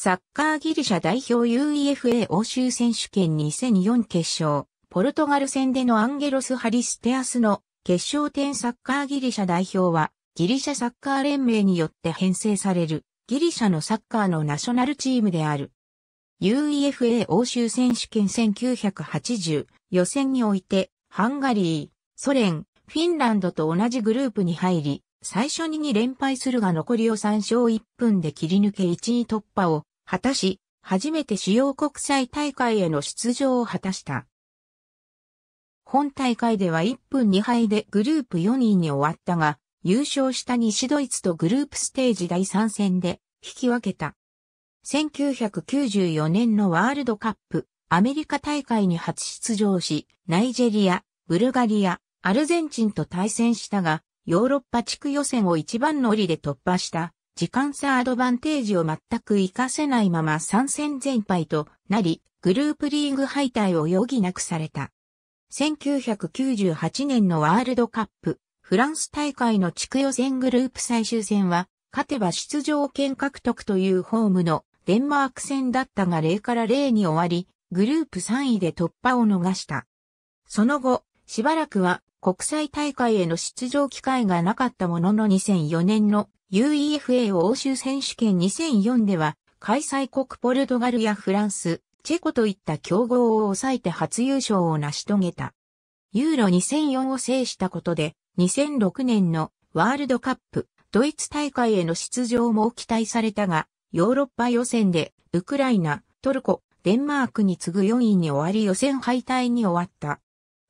サッカーギリシャ代表 UEFA 欧州選手権2004決勝、ポルトガル戦でのアンゲロス・ハリステアスの決勝点サッカーギリシャ代表は、ギリシャサッカー連盟によって編成される、ギリシャのサッカーのナショナルチームである。UEFA 欧州選手権1980予選において、ハンガリー、ソ連、フィンランドと同じグループに入り、最初に2連敗するが残りを3勝1分で切り抜け1位突破を果たし、初めて主要国際大会への出場を果たした。本大会では1分2敗でグループ4位に終わったが、優勝した西ドイツとグループステージ第3戦で引き分けた。1994年のワールドカップ、アメリカ大会に初出場し、ナイジェリア、ブルガリア、アルゼンチンと対戦したが、ヨーロッパ地区予選を一番乗りで突破した時間差アドバンテージを全く活かせないまま参戦全敗となり、グループリーグ敗退を余儀なくされた。1998年のワールドカップ、フランス大会の地区予選グループ最終戦は、勝てば出場権獲得というホームのデンマーク戦だったが0から0に終わり、グループ3位で突破を逃した。その後、しばらくは国際大会への出場機会がなかったものの2004年の UEFA 欧州選手権2004では、開催国ポルトガルやフランス、チェコといった競合を抑えて初優勝を成し遂げた。ユーロ2004を制したことで、2006年のワールドカップ、ドイツ大会への出場も期待されたが、ヨーロッパ予選で、ウクライナ、トルコ、デンマークに次ぐ4位に終わり予選敗退に終わった。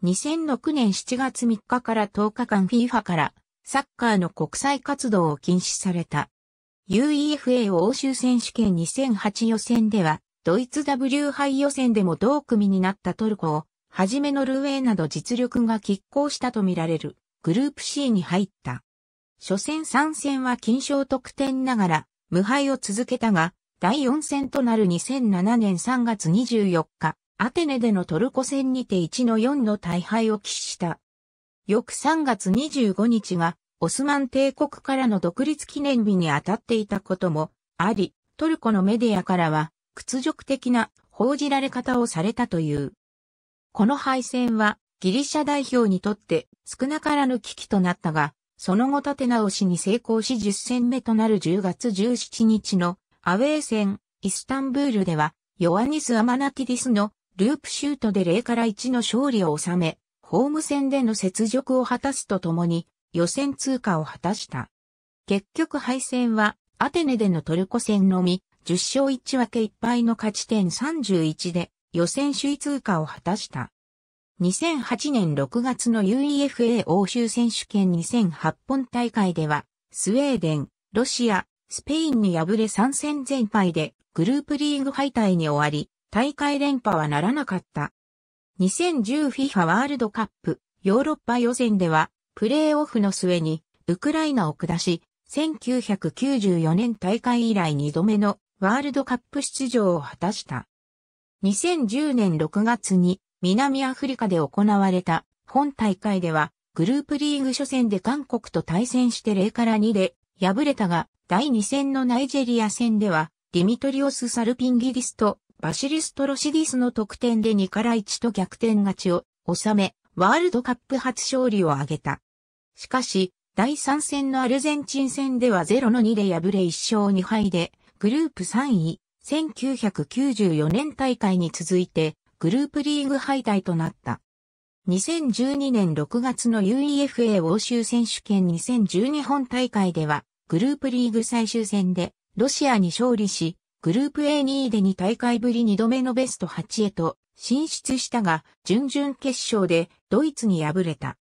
2006年7月3日から10日間 FIFA からサッカーの国際活動を禁止された。UEFA 欧州選手権2008予選では、ドイツ W 杯予選でも同組になったトルコを、はじめノルウェーなど実力が拮抗したとみられる、グループ C に入った。初戦3戦は金賞得点ながら、無敗を続けたが、第4戦となる2007年3月24日、アテネでのトルコ戦にて1の4の大敗を喫した。翌3月25日がオスマン帝国からの独立記念日に当たっていたこともあり、トルコのメディアからは屈辱的な報じられ方をされたという。この敗戦はギリシャ代表にとって少なからぬ危機となったが、その後立て直しに成功し10戦目となる10月17日のアウェー戦イスタンブールではヨアニス・アマナティディスのループシュートで0から1の勝利を収め、ホーム戦での雪辱を果たすとともに、予選通過を果たした。結局敗戦は、アテネでのトルコ戦のみ、10勝1分け1敗の勝ち点31で、予選首位通過を果たした。2008年6月の UEFA 欧州選手権2008本大会では、スウェーデン、ロシア、スペインに敗れ3戦全敗で、グループリーグ敗退に終わり、大会連覇はならなかった。2010FIFA ワールドカップヨーロッパ予選ではプレーオフの末にウクライナを下し、1994年大会以来2度目のワールドカップ出場を果たした。2010年6月に南アフリカで行われた本大会ではグループリーグ初戦で韓国と対戦して0から2で敗れたが第2戦のナイジェリア戦ではディミトリオス・サルピンギリストバシリストロシディスの得点で2から1と逆転勝ちを収め、ワールドカップ初勝利を挙げた。しかし、第3戦のアルゼンチン戦では0の2で敗れ1勝2敗で、グループ3位、1994年大会に続いて、グループリーグ敗退となった。2012年6月の UEFA 欧州選手権2012本大会では、グループリーグ最終戦で、ロシアに勝利し、グループ A2 位で2大会ぶり2度目のベスト8へと進出したが、準々決勝でドイツに敗れた。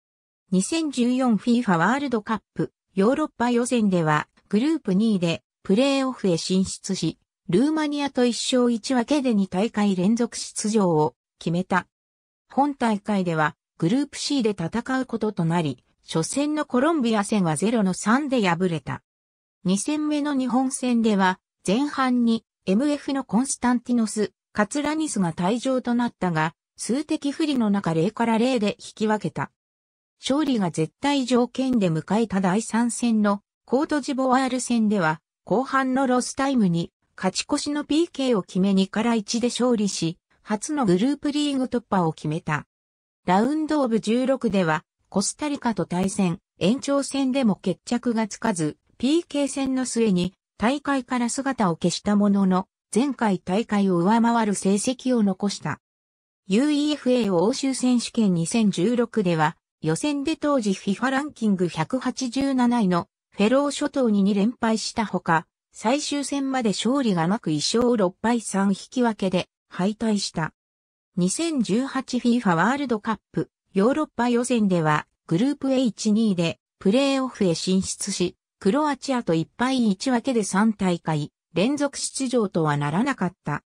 2014FIFA ワールドカップヨーロッパ予選ではグループ2位でプレーオフへ進出し、ルーマニアと1勝1分けで2大会連続出場を決めた。本大会ではグループ C で戦うこととなり、初戦のコロンビア戦は0の3で敗れた。2戦目の日本戦では前半に MF のコンスタンティノス・カツラニスが退場となったが、数的不利の中0から0で引き分けた。勝利が絶対条件で迎えた第3戦のコートジボワール戦では、後半のロスタイムに勝ち越しの PK を決め2から1で勝利し、初のグループリーグ突破を決めた。ラウンドオブ16では、コスタリカと対戦、延長戦でも決着がつかず、PK 戦の末に大会から姿を消したものの、前回大会を上回る成績を残した。UEFA 欧州選手権2016では、予選で当時 FIFA ランキング187位のフェロー諸島に2連敗したほか、最終戦まで勝利がなく1勝6敗3引き分けで敗退した。2018FIFA ワールドカップヨーロッパ予選ではグループ H2 位でプレーオフへ進出し、クロアチアと1敗1分けで3大会連続出場とはならなかった。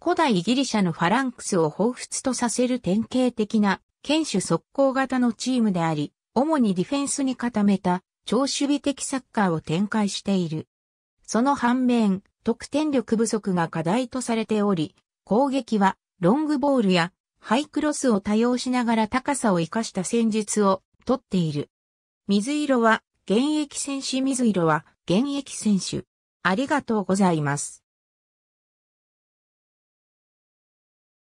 古代ギリシャのファランクスを彷彿とさせる典型的な堅守速攻型のチームであり、主にディフェンスに固めた超守備的サッカーを展開している。その反面、得点力不足が課題とされており、攻撃はロングボールやハイクロスを多用しながら高さを生かした戦術をとっている。水色は現役選手水色は現役選手。ありがとうございます。